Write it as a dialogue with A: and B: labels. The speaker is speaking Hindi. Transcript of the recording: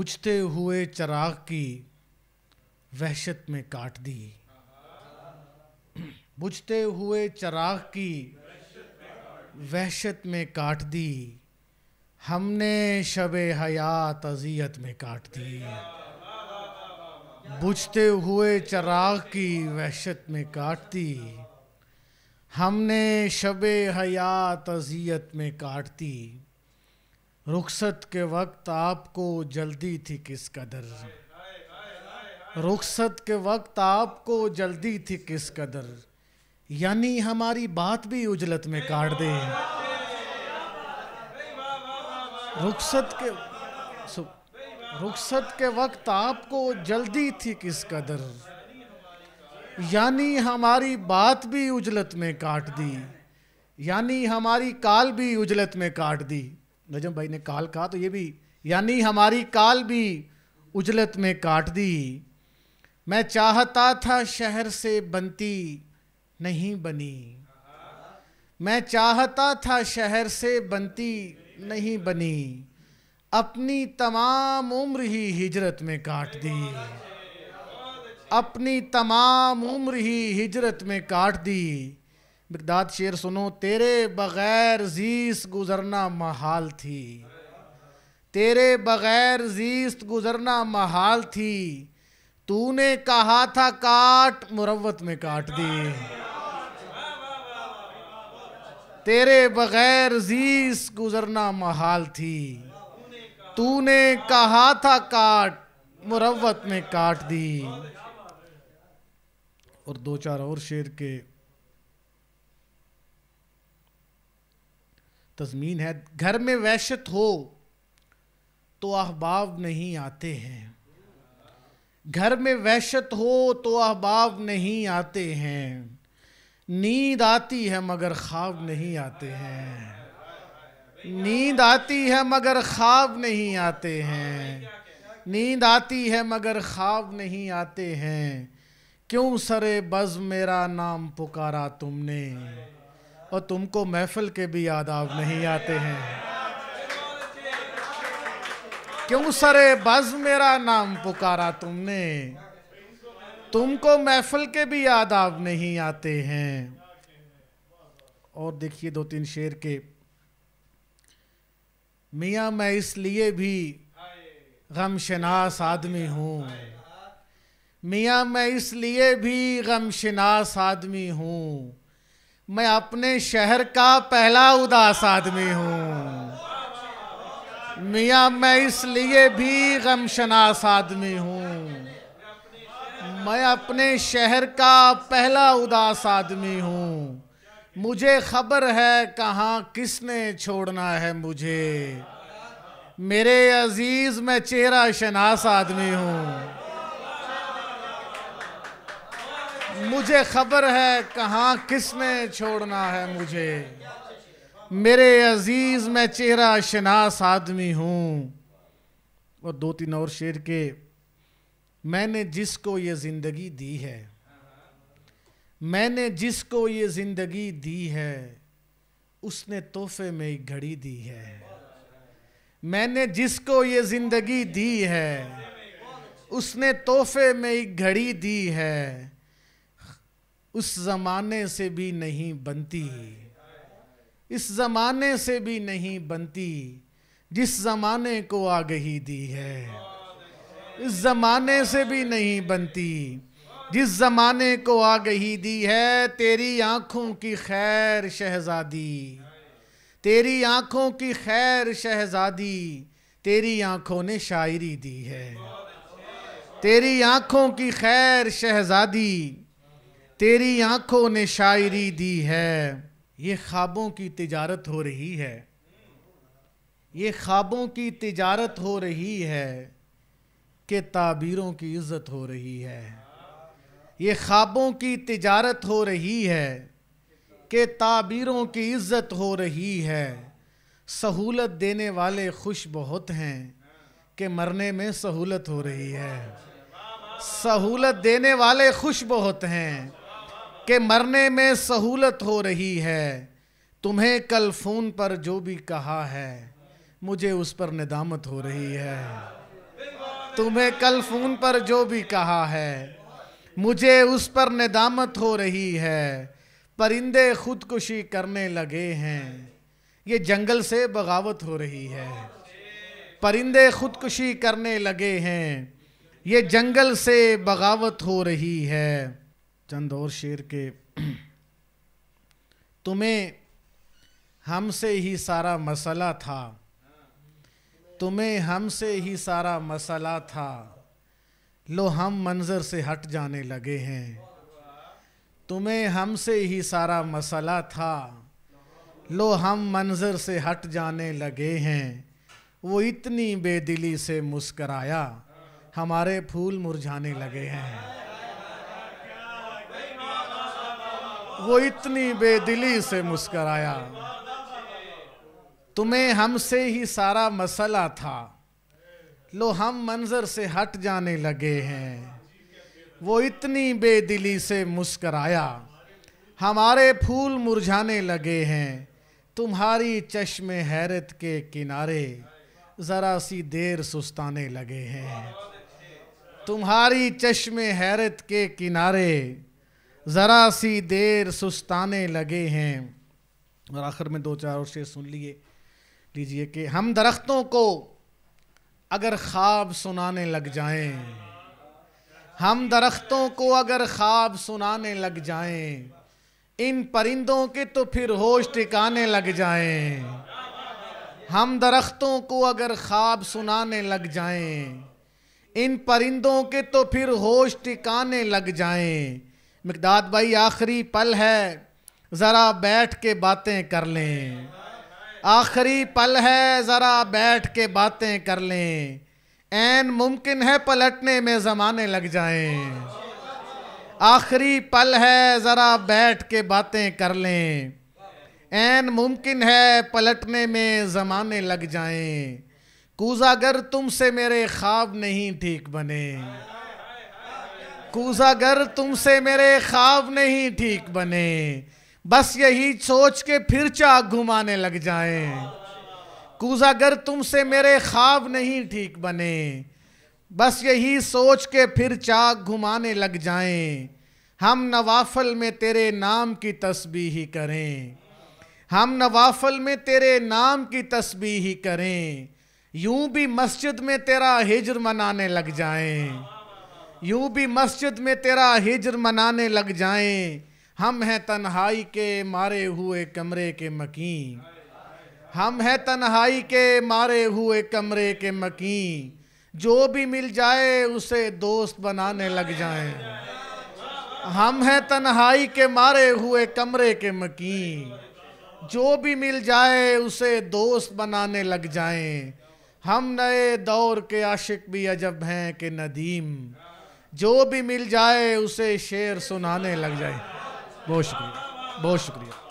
A: बुझते हुए चराग की वहशत में काट दी बुझते हुए चराग की वहशत में काट दी हमने शब हयात अजियत में काट दी बुझते हुए चराग की वहशत में काट दी हमने शब हयात अजियत में काट दी रुखसत के वक्त आपको जल्दी थी किस कदर रुखसत के वक्त आपको जल्दी थी किस कदर यानी हमारी बात भी उजलत में काट दे रुखसत के रुखसत के वक्त आपको जल्दी थी किस कदर यानी हमारी बात भी उजलत में काट दी यानी हमारी काल भी उजलत में काट दी नजम भाई ने काल कहा तो ये भी यानी हमारी काल भी उजलत में काट दी मैं चाहता था शहर से बनती नहीं बनी मैं चाहता था शहर से बनती नहीं बनी अपनी तमाम उम्र ही हिजरत में काट दी अपनी तमाम उम्र ही हिजरत में काट दी बिगदाद शेर सुनो तेरे बगैर जीस गुजरना महाल थी तेरे बगैर जीस गुजरना महाल थी तूने कहा था काट मुरवत में काट दी तेरे बगैर जीस गुजरना महाल थी तूने कहा था काट मुरवत में काट दी और दो चार और शेर के तजमीन है घर में वहशत हो तो अहबाब नहीं आते हैं घर में वहशत हो तो अहबाब नहीं आते हैं नींद आती है मगर ख्वाब नहीं आते हैं नींद आती है मगर ख्वाब नहीं आते हैं नींद आती है मगर ख्वाब नहीं आते हैं क्यों सरे बज़ मेरा नाम पुकारा तुमने और तुमको महफल के भी आदाब नहीं आते हैं क्यों सरे बज मेरा नाम पुकारा तुमने तुमको महफल के भी आदाब नहीं आते हैं और देखिए दो तीन शेर के मिया मैं इसलिए भी गमशनास आदमी हूँ मिया मैं इसलिए भी गमशनास आदमी हूँ मैं अपने शहर का पहला उदास आदमी हूँ मियाँ मैं इसलिए भी गमशनास आदमी हूँ मैं अपने शहर का पहला उदास आदमी हूँ मुझे खबर है कहाँ किसने छोड़ना है मुझे मेरे अजीज़ मैं चेहरा शनास आदमी हूँ मुझे खबर है कहाँ किसने छोड़ना है मुझे मेरे अजीज मैं चेहरा शनास आदमी हूँ और दो तीन और शेर के मैंने जिसको ये ज़िंदगी दी है मैंने जिसको ये ज़िंदगी दी है उसने तोहफे में एक घड़ी दी है मैंने जिसको ये ज़िंदगी दी है उसने तोहफे में एक घड़ी दी है उस जमाने से भी नहीं बनती इस जमाने से भी नहीं बनती जिस जमाने को आगही दी है इस जमाने से भी नहीं बनती जिस जमाने को आगही दी है तेरी आंखों की खैर शहजादी तेरी आंखों की खैर शहजादी तेरी आंखों ने शायरी दी है तेरी आंखों की खैर शहजादी तेरी आंखों ने शायरी दी है ये ख्वाबों की तिजारत हो रही है ये ख्वाबों की तिजारत हो रही है कि ताबीरों की इज्जत हो रही है ये ख्वाबों की तिजारत हो रही है कि ताबीरों की इज्जत हो रही है सहूलत देने वाले खुश बहुत हैं कि मरने में सहूलत हो रही है सहूलत देने वाले खुश बहुत हैं कि मरने में सहूलत हो रही है तुम्हें कल फ़ोन पर जो भी कहा है मुझे उस पर निदामत हो रही है तुम्हें कल फ़ोन पर जो भी कहा है मुझे उस पर निदामत हो रही है परिंदे खुदकुशी करने लगे हैं ये जंगल से बगावत हो रही है परिंदे खुदकुशी करने लगे हैं ये जंगल से बगावत हो रही है चंद और शेर के तुम्हें हमसे ही सारा मसला था तुम्हें हमसे ही सारा मसला था लो हम मंज़र से हट जाने लगे हैं तुम्हें हमसे ही सारा मसला था लो हम मंज़र से हट जाने लगे हैं वो इतनी बेदिली से मुस्कराया हमारे फूल मुरझाने लगे हैं वो इतनी बेदिली से मुस्कराया तुम्हें हमसे ही सारा मसला था लो हम मंजर से हट जाने लगे हैं वो इतनी बेदिली से मुस्कराया हमारे फूल मुरझाने लगे हैं तुम्हारी चश्म हैरत के किनारे ज़रा सी देर सुस्ताने लगे हैं तुम्हारी चश्म हैरत के किनारे ज़रा सी देर सुस्ताने लगे हैं और आखिर में दो चार और शेर सुन लिए लीजिए कि हम दरख्तों को अगर ख्वाब सुनाने लग जाएं हम दरख्तों को अगर ख्वाब सुनाने लग जाएं इन परिंदों के तो फिर होश टिकाने लग जाएं हम दरख्तों को अगर ख्वाब सुनाने लग जाएं इन परिंदों के तो फिर होश टिकाने लग जाएं मकदाद भाई आखिरी पल है ज़रा बैठ के बातें कर लें आखिरी पल है ज़रा बैठ के बातें कर लें एन मुमकिन है पलटने में ज़माने लग जाएं आखिरी पल है ज़रा बैठ के बातें कर लें एन मुमकिन है पलटने में ज़माने लग जाएं कूजागर तुमसे मेरे ख्वाब नहीं ठीक बने कूसागर तुमसे मेरे ख्वाब नहीं ठीक बने बस यही सोच के फिर चाक घुमाने लग जाए कूसागर तुमसे मेरे ख्वाब नहीं ठीक बने बस यही सोच के फिर चाक घुमाने लग जाएं हम नवाफल में तेरे नाम की तस्बी ही करें हम नवाफल में तेरे नाम की तस्बी ही करें यूं भी मस्जिद में तेरा हिजर मनाने लग जाएं यूं भी मस्जिद में तेरा हिजर मनाने लग जाएं हम हैं तन्हाई के मारे हुए कमरे के मकी हम हैं तन्हाई के मारे हुए कमरे के मकीन जो भी मिल जाए उसे दोस्त बनाने लग जाएं हम हैं तन्हाई के मारे हुए कमरे के मकीन जो भी मिल जाए उसे दोस्त बनाने लग जाएं हम नए दौर के आशिक भी अजब हैं कि नदीम जो भी मिल जाए उसे शेर सुनाने लग जाए बहुत शुक्रिया बहुत शुक्रिया